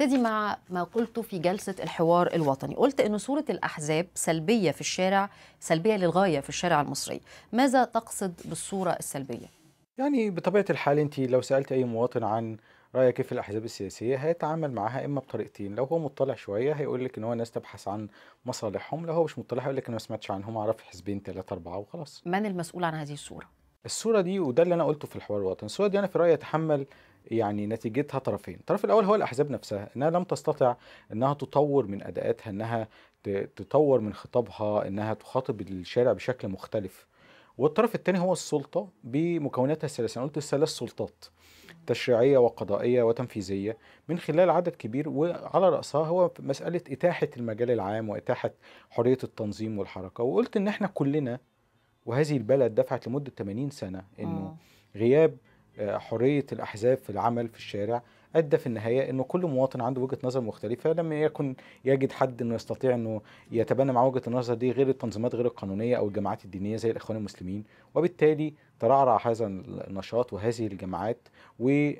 ابتدي مع ما قلته في جلسة الحوار الوطني قلت أن صورة الأحزاب سلبية في الشارع سلبية للغاية في الشارع المصري ماذا تقصد بالصورة السلبية؟ يعني بطبيعة الحال أنت لو سألت أي مواطن عن رأيه كيف الأحزاب السياسية هيتعامل معاها إما بطريقتين لو هو مطلع شوية هيقول لك إن هو ناس تبحث عن مصالحهم لو هو مش مطلع هيقول لك أنا ما سمعتش عنهم أعرف حزبين ثلاثة أربعة وخلاص من المسؤول عن هذه الصورة؟ الصورة دي وده اللي أنا قلته في الحوار الوطني الصورة دي أنا في رأيي أتحمل يعني نتيجتها طرفين الطرف الاول هو الاحزاب نفسها انها لم تستطع انها تطور من اداءاتها انها تطور من خطابها انها تخاطب الشارع بشكل مختلف والطرف الثاني هو السلطه بمكوناتها الثلاثه انا قلت الثلاث سلطات تشريعيه وقضائيه وتنفيذيه من خلال عدد كبير وعلى راسها هو مساله اتاحه المجال العام واتاحه حريه التنظيم والحركه وقلت ان احنا كلنا وهذه البلد دفعت لمده 80 سنه انه آه. غياب آه، حريه الاحزاب في العمل في الشارع ادى في النهايه انه كل مواطن عنده وجهه نظر مختلفه لم يكن يجد حد انه يستطيع انه يتبنى مع وجهه النظر دي غير التنظيمات غير القانونيه او الجماعات الدينيه زي الاخوان المسلمين وبالتالي ترعرع هذا النشاط وهذه الجماعات و